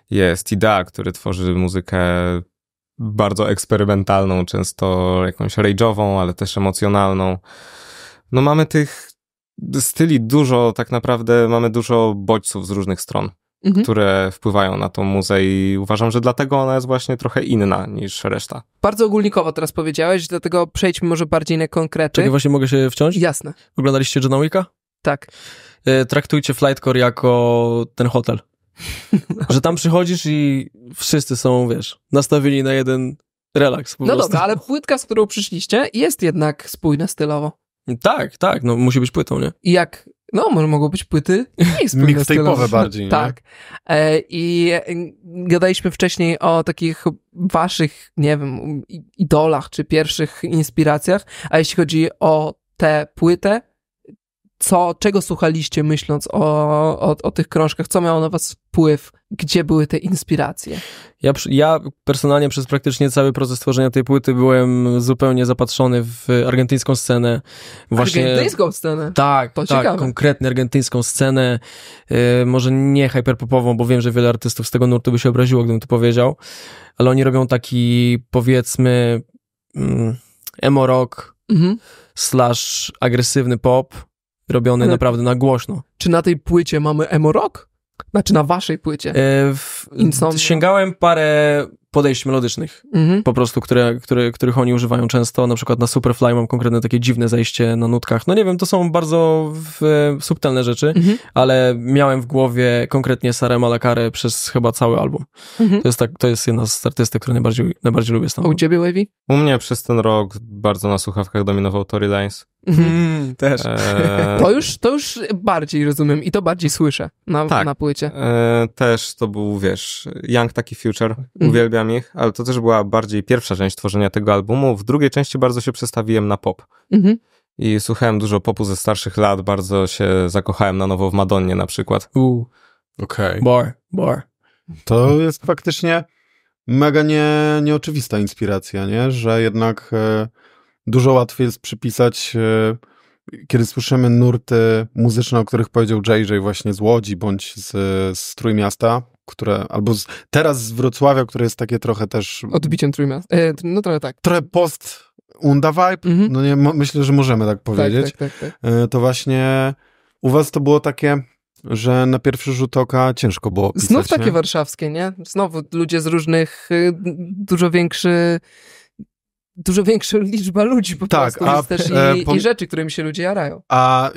Jest Ida, który tworzy muzykę bardzo eksperymentalną, często jakąś rage'ową, ale też emocjonalną. No mamy tych styli dużo, tak naprawdę mamy dużo bodźców z różnych stron. Mhm. które wpływają na tą muzę i uważam, że dlatego ona jest właśnie trochę inna niż reszta. Bardzo ogólnikowo teraz powiedziałeś, dlatego przejdźmy może bardziej na konkrety. Czekaj, właśnie mogę się wciąć? Jasne. Oglądaliście Johna Wicka? Tak. E, traktujcie Flightcore jako ten hotel. że tam przychodzisz i wszyscy są, wiesz, nastawieni na jeden relaks No prostu. dobra, ale płytka, z którą przyszliście jest jednak spójna stylowo. Tak, tak, no musi być płytą, nie? I jak no, może mogą być płyty mixtape'owe bardziej. Tak. E, I e, gadaliśmy wcześniej o takich waszych, nie wiem, idolach czy pierwszych inspiracjach, a jeśli chodzi o tę płytę, co, czego słuchaliście myśląc o, o, o, tych krążkach, co miało na was wpływ, gdzie były te inspiracje? Ja, ja personalnie przez praktycznie cały proces tworzenia tej płyty byłem zupełnie zapatrzony w argentyńską scenę. Właśnie, argentyńską scenę? Tak, to tak, konkretnie argentyńską scenę, yy, może nie hyperpopową, bo wiem, że wiele artystów z tego nurtu by się obraziło, gdybym to powiedział, ale oni robią taki, powiedzmy, mm, emo rock, mhm. slash agresywny pop, robiony Ale... naprawdę na głośno. Czy na tej płycie mamy emo rock? Znaczy na waszej płycie? E, w, sięgałem parę podejść melodycznych, mhm. po prostu, które, które, których oni używają często. Na przykład na Superfly mam konkretne takie dziwne zejście na nutkach. No nie wiem, to są bardzo w, e, subtelne rzeczy, mhm. ale miałem w głowie konkretnie Sarę Malakarę przez chyba cały album. Mhm. To, jest tak, to jest jedna z artystek, które najbardziej, najbardziej lubię stamtąd. A u ciebie, Wavy? U mnie przez ten rok bardzo na słuchawkach dominował Tory Lines. Mhm. Mm, też. E... To, już, to już bardziej rozumiem i to bardziej słyszę na, tak. na płycie. E, też to był, wiesz, Young taki Future, mm. uwielbiam ich, ale to też była bardziej pierwsza część tworzenia tego albumu. W drugiej części bardzo się przestawiłem na pop. Mm -hmm. I słuchałem dużo popu ze starszych lat, bardzo się zakochałem na nowo w Madonnie na przykład. Okej. Okay. Bar, bar. To jest faktycznie mega nie, nieoczywista inspiracja, nie? Że jednak... E dużo łatwiej jest przypisać, e, kiedy słyszymy nurty muzyczne, o których powiedział że właśnie z Łodzi bądź z, z Trójmiasta, które, albo z, teraz z Wrocławia, które jest takie trochę też... Odbiciem Trójmiasta, e, no trochę tak. Trochę post Unda vibe, mm -hmm. no nie, myślę, że możemy tak, tak powiedzieć. Tak, tak, tak, e, to właśnie u was to było takie że na pierwszy rzut oka ciężko było pisać, Znów takie nie? warszawskie, nie? Znowu ludzie z różnych, y, dużo większy dużo większa liczba ludzi po tak, prostu. Jest też e, i, po... i rzeczy, którymi się ludzie jarają. A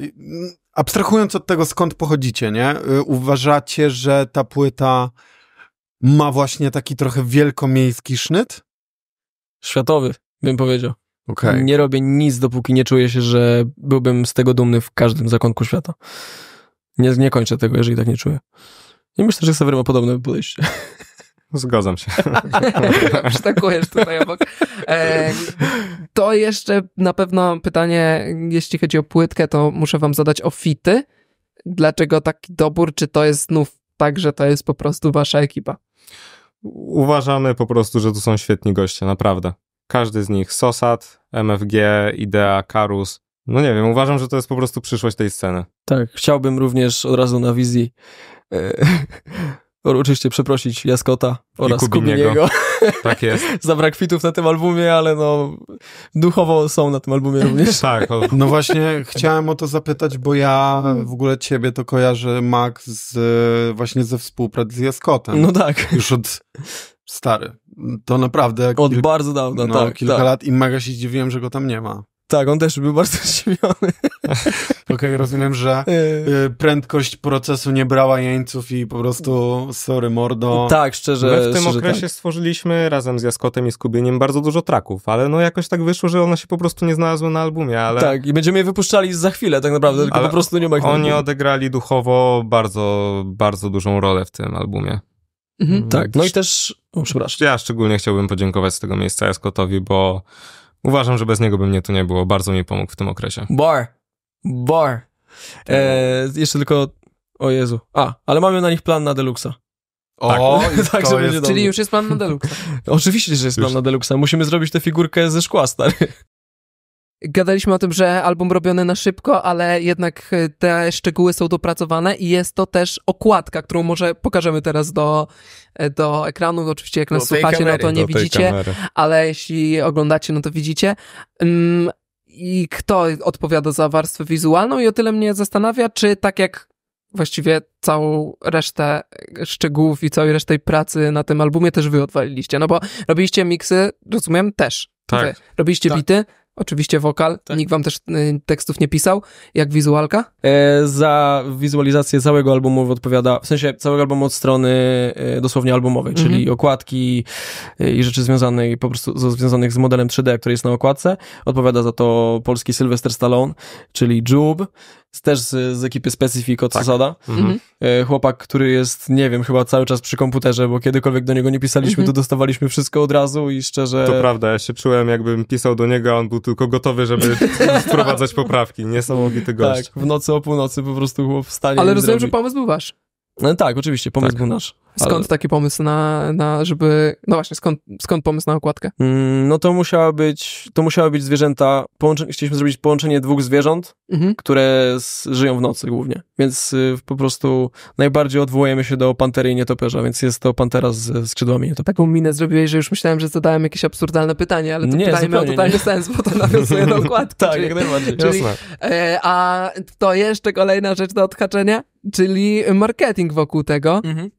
abstrahując od tego, skąd pochodzicie, nie? Y, uważacie, że ta płyta ma właśnie taki trochę wielkomiejski sznyt? Światowy, bym powiedział. Okay. Nie robię nic, dopóki nie czuję się, że byłbym z tego dumny w każdym zakątku świata. Nie, nie kończę tego, jeżeli tak nie czuję. I myślę, że Xavier ma podobne podejście. Zgadzam się. Przytakujesz tutaj obok. E, to jeszcze na pewno pytanie, jeśli chodzi o płytkę, to muszę wam zadać o fity. Dlaczego taki dobór? Czy to jest znów tak, że to jest po prostu wasza ekipa? Uważamy po prostu, że to są świetni goście, naprawdę. Każdy z nich, Sosat, MFG, Idea, Karus, no nie wiem, uważam, że to jest po prostu przyszłość tej sceny. Tak, chciałbym również od razu na wizji e, Oczywiście przeprosić Jaskota oraz I Kubiniego. Kubiniego. Tak jest. Za brak fitów na tym albumie, ale no duchowo są na tym albumie również. tak. O... No właśnie chciałem o to zapytać, bo ja w ogóle ciebie to kojarzę, Max, z, właśnie ze współpracy z Jaskotem. No tak. Już od stary. To naprawdę. Od bardzo dawna, no, tak. kilka tak. lat i mega się zdziwiłem, że go tam nie ma. Tak, on też był bardzo zdziwiony okay, rozumiem, że yy, prędkość procesu nie brała jeńców i po prostu sorry mordo. Tak, szczerze. My w tym szczerze, tak. okresie tak. stworzyliśmy razem z Jaskotem i Skubieniem bardzo dużo traków, ale no jakoś tak wyszło, że one się po prostu nie znalazły na albumie, ale... Tak, i będziemy je wypuszczali za chwilę tak naprawdę, tylko ale po prostu nie ma ich Oni odegrali duchowo bardzo, bardzo dużą rolę w tym albumie. Mhm, mm. tak, no i też... O, przepraszam. Ja szczególnie chciałbym podziękować z tego miejsca Jaskotowi, bo... Uważam, że bez niego by mnie tu nie było. Bardzo mi pomógł w tym okresie. Bar. Bar. E, jeszcze tylko. O Jezu. A, ale mamy na nich plan na Deluxa. O, tak, tak że będzie Czyli już jest plan na Deluxe. Oczywiście, że jest już. plan na Deluxe. Musimy zrobić tę figurkę ze szkła, stary. Gadaliśmy o tym, że album robiony na szybko, ale jednak e, te szczegóły są dopracowane i jest to też okładka, którą może pokażemy teraz do, e, do ekranu. Oczywiście jak nas słuchacie, kamery, no to nie widzicie, kamery. ale jeśli oglądacie, no to widzicie. Um, i kto odpowiada za warstwę wizualną i o tyle mnie zastanawia, czy tak jak właściwie całą resztę szczegółów i całej resztę pracy na tym albumie też wy odwaliliście, no bo robiliście miksy, rozumiem, też. Tak. Wy. Robiliście tak. bity, Oczywiście wokal, tak. nikt wam też y, tekstów nie pisał. Jak wizualka? E, za wizualizację całego albumu odpowiada, w sensie całego albumu od strony e, dosłownie albumowej, czyli mhm. okładki e, i rzeczy związanych po prostu związanych z modelem 3D, który jest na okładce. Odpowiada za to polski Sylvester Stallone, czyli Jube też z, z ekipy specyfik od tak. Mhm. mhm. E, chłopak, który jest, nie wiem, chyba cały czas przy komputerze, bo kiedykolwiek do niego nie pisaliśmy, mhm. to dostawaliśmy wszystko od razu i szczerze... To prawda, ja się czułem, jakbym pisał do niego, a on był tylko gotowy, żeby wprowadzać poprawki. Niesamowity tak, gość. Tak, w nocy o północy po prostu chłop w stanie... Ale rozumiem, zrobi. że pomysł był wasz. No, tak, oczywiście, pomysł tak. był nasz. Skąd ale... taki pomysł na, na, żeby, no właśnie, skąd, skąd pomysł na okładkę? Mm, no to musiała być, to musiały być zwierzęta, chcieliśmy zrobić połączenie dwóch zwierząt, mhm. które z, żyją w nocy głównie, więc y, po prostu najbardziej odwołujemy się do pantery i nietoperza, więc jest to pantera z skrzydłami nietoperza. Taką minę zrobiłeś, że już myślałem, że zadałem jakieś absurdalne pytanie, ale to nie, pytanie miało totalny sens, bo to nawiązuje do okładki. tak, czyli, jak najbardziej. Czyli, y, a to jeszcze kolejna rzecz do odhaczenia? czyli marketing wokół tego. Mhm.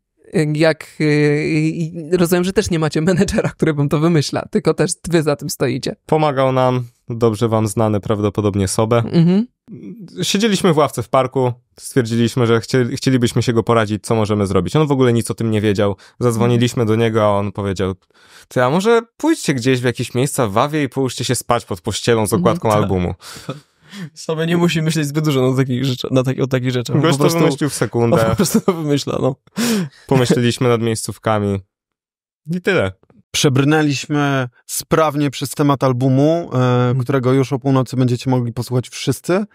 Jak y, rozumiem, że też nie macie menedżera, który bym to wymyśla, tylko też wy za tym stoicie. Pomagał nam dobrze wam znany prawdopodobnie Sobę. Mhm. Siedzieliśmy w ławce w parku, stwierdziliśmy, że chcielibyśmy się go poradzić, co możemy zrobić. On w ogóle nic o tym nie wiedział. Zadzwoniliśmy do niego, a on powiedział, ty, a może pójdźcie gdzieś w jakieś miejsca w Wawie i połóżcie się spać pod pościelą z mhm. okładką tak. albumu. Sobie nie musi myśleć zbyt dużo na takich rzeczy, na taki, o takich rzeczach. Gość to wymyślił w sekundę. po prostu to wymyśla, no. Pomyśleliśmy nad miejscówkami. I tyle. Przebrnęliśmy sprawnie przez temat albumu, e, mhm. którego już o północy będziecie mogli posłuchać wszyscy.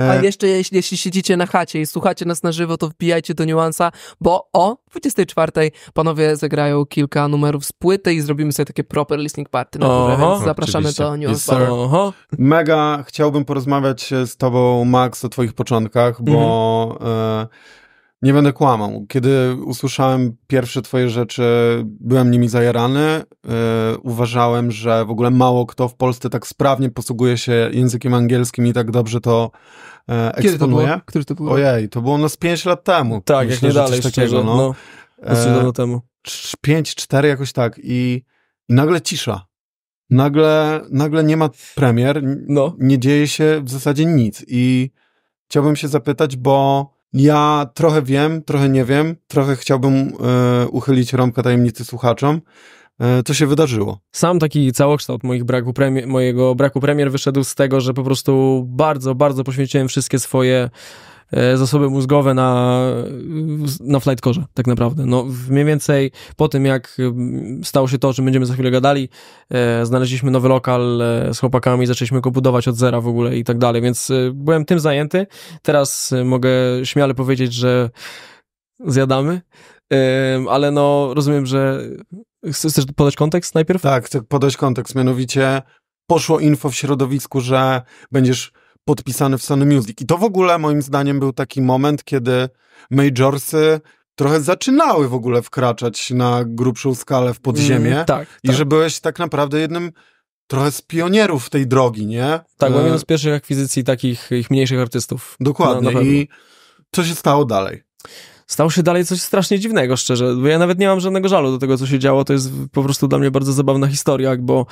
E, A jeszcze jeśli, jeśli, siedzicie na chacie i słuchacie nas na żywo, to wbijajcie do niuansa, bo o 24 panowie zagrają kilka numerów z płyty i zrobimy sobie takie proper listening party na górę, więc zapraszamy oczywiście. do niuansa. Yes, Mega chciałbym porozmawiać z tobą, Max, o twoich początkach, bo mm -hmm. e, nie będę kłamał. Kiedy usłyszałem pierwsze twoje rzeczy, byłem nimi zajarany. Yy, uważałem, że w ogóle mało kto w Polsce tak sprawnie posługuje się językiem angielskim i tak dobrze to yy, eksponuje. to Który to było? Ojej, to było nas 5 lat temu. Tak, Myślę, jak nie dalej, takiego, szczerze, no. no. E, temu. 5, 4 jakoś tak i, i nagle cisza. Nagle, nagle nie ma premier, no. nie dzieje się w zasadzie nic i chciałbym się zapytać, bo ja trochę wiem, trochę nie wiem, trochę chciałbym y, uchylić rąbkę tajemnicy słuchaczom e, co się wydarzyło. Sam taki całokształt moich braku premier, mojego braku premier wyszedł z tego, że po prostu bardzo, bardzo poświęciłem wszystkie swoje E, zasoby mózgowe na, na korze tak naprawdę. No, mniej więcej po tym, jak mm, stało się to, o czym będziemy za chwilę gadali, e, znaleźliśmy nowy lokal e, z chłopakami, zaczęliśmy go budować od zera w ogóle i tak dalej, więc byłem tym zajęty. Teraz mogę śmiale powiedzieć, że zjadamy, ale no rozumiem, że chcesz podać kontekst najpierw? Tak, chcę podać kontekst, mianowicie poszło info w środowisku, że będziesz podpisany w Sony Music. I to w ogóle moim zdaniem był taki moment, kiedy majorsy trochę zaczynały w ogóle wkraczać na grubszą skalę w podziemie. Mm, tak, I tak. że byłeś tak naprawdę jednym trochę z pionierów tej drogi, nie? Tak, byłem e, z pierwszych akwizycji takich ich mniejszych artystów. No, Dokładnie. No, I co się stało dalej? Stało się dalej coś strasznie dziwnego, szczerze. Bo ja nawet nie mam żadnego żalu do tego, co się działo. To jest po prostu dla mnie bardzo zabawna historia, bo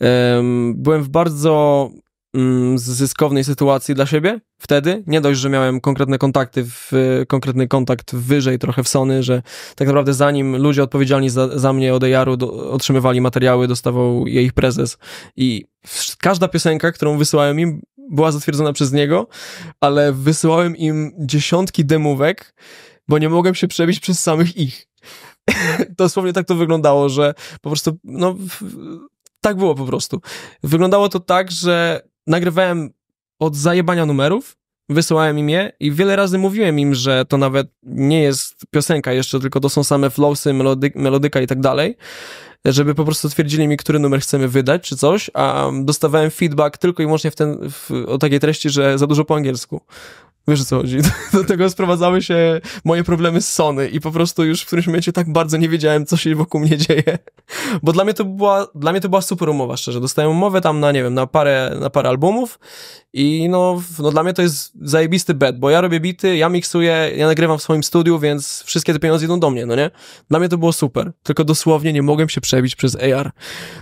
um, byłem w bardzo Mm, z zyskownej sytuacji dla siebie wtedy. Nie dość, że miałem konkretne kontakty, w, e, konkretny kontakt wyżej trochę w Sony, że tak naprawdę zanim ludzie odpowiedzialni za, za mnie od AR-u otrzymywali materiały, dostawał je ich prezes i każda piosenka, którą wysyłałem im, była zatwierdzona przez niego, ale wysyłałem im dziesiątki demówek, bo nie mogłem się przebić przez samych ich. Dosłownie tak to wyglądało, że po prostu, no, tak było po prostu. Wyglądało to tak, że nagrywałem od zajebania numerów, wysyłałem im je i wiele razy mówiłem im, że to nawet nie jest piosenka jeszcze, tylko to są same flowsy, melody, melodyka i tak dalej, żeby po prostu twierdzili mi, który numer chcemy wydać czy coś, a dostawałem feedback tylko i wyłącznie w ten, w, o takiej treści, że za dużo po angielsku. Wiesz o co chodzi? Do tego sprowadzały się moje problemy z Sony i po prostu już w którymś momencie tak bardzo nie wiedziałem, co się wokół mnie dzieje. Bo dla mnie to była, dla mnie to była super umowa, szczerze. Dostałem umowę tam na, nie wiem, na parę, na parę albumów i no, no dla mnie to jest zajebisty bet, bo ja robię bity, ja miksuję, ja nagrywam w swoim studiu, więc wszystkie te pieniądze idą do mnie, no nie? Dla mnie to było super. Tylko dosłownie nie mogłem się przebić przez AR.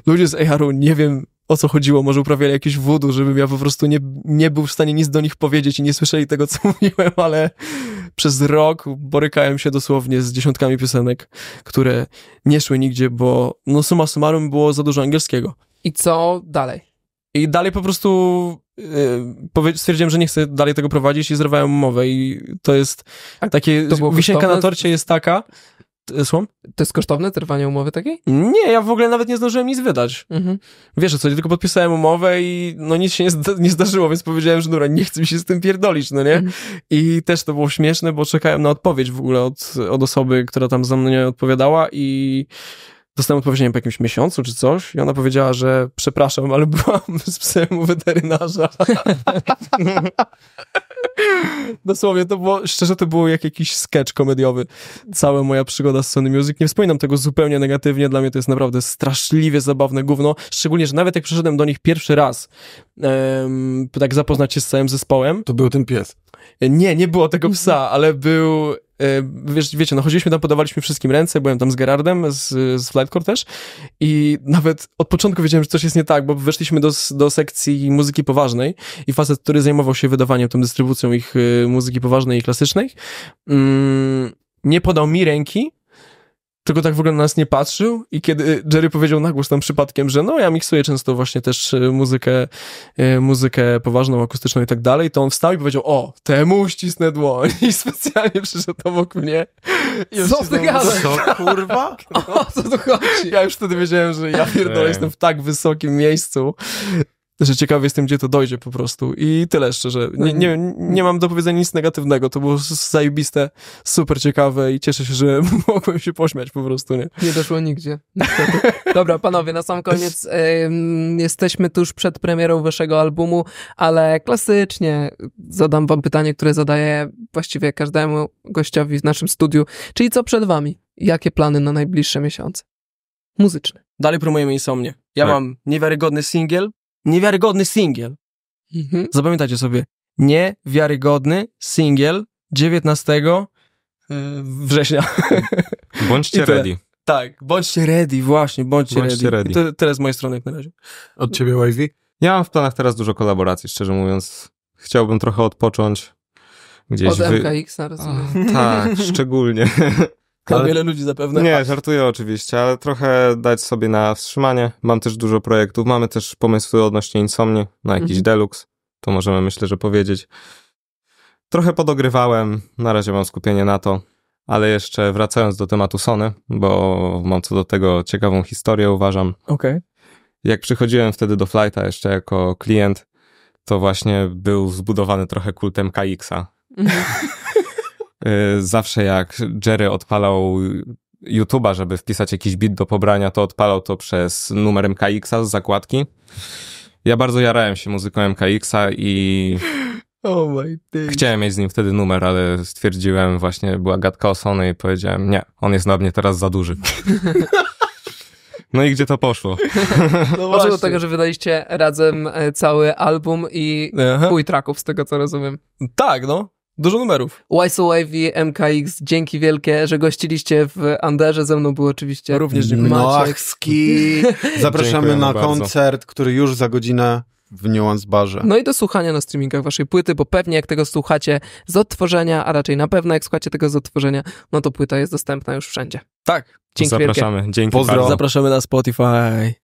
Ludzie z AR-u, nie wiem, o co chodziło, może uprawiali jakieś wódu, żebym ja po prostu nie, nie był w stanie nic do nich powiedzieć i nie słyszeli tego, co mówiłem, ale przez rok borykałem się dosłownie z dziesiątkami piosenek, które nie szły nigdzie, bo no suma summarum było za dużo angielskiego. I co dalej? I dalej po prostu yy, stwierdziłem, że nie chcę dalej tego prowadzić i zerwałem umowę i to jest A takie, to wisienka na torcie jest taka, Y, słom, To jest kosztowne, trwanie umowy takiej? Nie, ja w ogóle nawet nie zdążyłem nic wydać. Mhm. Wiesz co, ja tylko podpisałem umowę i no nic się nie, zda nie zdarzyło, więc powiedziałem, że dobra, nie chcę mi się z tym pierdolić, no nie? Mhm. I też to było śmieszne, bo czekałem na odpowiedź w ogóle od, od osoby, która tam za mnie odpowiadała i dostałem odpowiedź, nie po jakimś miesiącu czy coś i ona powiedziała, że przepraszam, ale byłam z psem u weterynarza. Dosłownie, to było, szczerze to było jak jakiś sketch komediowy. Cała moja przygoda z Sony Music. Nie wspominam tego zupełnie negatywnie, dla mnie to jest naprawdę straszliwie zabawne gówno, szczególnie, że nawet jak przyszedłem do nich pierwszy raz, tak zapoznać się z całym zespołem. To był ten pies. Nie, nie było tego psa, ale był E, wiesz, wiecie, no chodziliśmy tam, podawaliśmy wszystkim ręce, byłem tam z Gerardem, z, z Flightcore też i nawet od początku wiedziałem, że coś jest nie tak, bo weszliśmy do, do sekcji muzyki poważnej i facet, który zajmował się wydawaniem, tą dystrybucją ich y, muzyki poważnej i klasycznej, mm, nie podał mi ręki, tylko tak w ogóle na nas nie patrzył i kiedy y, Jerry powiedział na głos tam przypadkiem, że no ja miksuję często właśnie też y, muzykę, y, muzykę poważną, akustyczną i tak dalej, to on wstał i powiedział, o, temu ścisnę dłoń i specjalnie przyszedł obok mnie. I co ty gadasz? Co kurwa? no. O co tu chodzi? Ja już wtedy wiedziałem, że ja pierdolę, jestem w tak wysokim miejscu, że ciekawy jestem, gdzie to dojdzie po prostu. I tyle szczerze. Nie, nie, nie mam do powiedzenia nic negatywnego. To było zajebiste, super ciekawe i cieszę się, że mogłem się pośmiać po prostu, nie? Nie doszło nigdzie. Dobra, panowie, na sam koniec y, jesteśmy tuż przed premierą waszego albumu, ale klasycznie zadam wam pytanie, które zadaję właściwie każdemu gościowi w naszym studiu. Czyli co przed wami? Jakie plany na najbliższe miesiące? Muzyczne. Dalej promujemy Insomnie. Ja tak. mam niewiarygodny singiel, Niewiarygodny singiel. Mhm. Zapamiętajcie sobie. Niewiarygodny singiel 19 e, września. Bądźcie ready. Tak, bądźcie ready, właśnie, bądźcie, bądźcie ready. ready. To tyle z mojej strony jak na razie. Od ciebie, Wavy? Ja mam w planach teraz dużo kolaboracji, szczerze mówiąc. Chciałbym trochę odpocząć. Gdzieś Od wy... na rozumiem. Tak, szczególnie ale... wiele ludzi zapewne. Nie, żartuję oczywiście, ale trochę dać sobie na wstrzymanie. Mam też dużo projektów, mamy też pomysły odnośnie insomni na jakiś mhm. deluxe, to możemy myślę, że powiedzieć. Trochę podogrywałem, na razie mam skupienie na to, ale jeszcze wracając do tematu Sony, bo mam co do tego ciekawą historię, uważam. Okej. Okay. Jak przychodziłem wtedy do Flighta jeszcze jako klient, to właśnie był zbudowany trochę kultem KX-a. Mhm. Y, zawsze jak Jerry odpalał YouTube'a, żeby wpisać jakiś bit do pobrania, to odpalał to przez numer MKX-a z zakładki. Ja bardzo jarałem się muzyką MKX-a i oh my chciałem mieć z nim wtedy numer, ale stwierdziłem właśnie, była gadka o Sony i powiedziałem, nie, on jest na mnie teraz za duży. No i gdzie to poszło? No poszło do tego, że wydaliście razem e, cały album i Aha. tracków z tego co rozumiem. Tak, no. Dużo numerów. YSOIV, y MKX, dzięki wielkie, że gościliście w Anderze. Ze mną był oczywiście Również Noachski. Zapraszamy na bardzo. koncert, który już za godzinę w Nuance Barze. No i do słuchania na streamingach waszej płyty, bo pewnie jak tego słuchacie z odtworzenia, a raczej na pewno jak słuchacie tego z odtworzenia, no to płyta jest dostępna już wszędzie. Tak. Dzięki Zapraszamy. Wielkie. Dzięki Pozdro. bardzo. Zapraszamy na Spotify.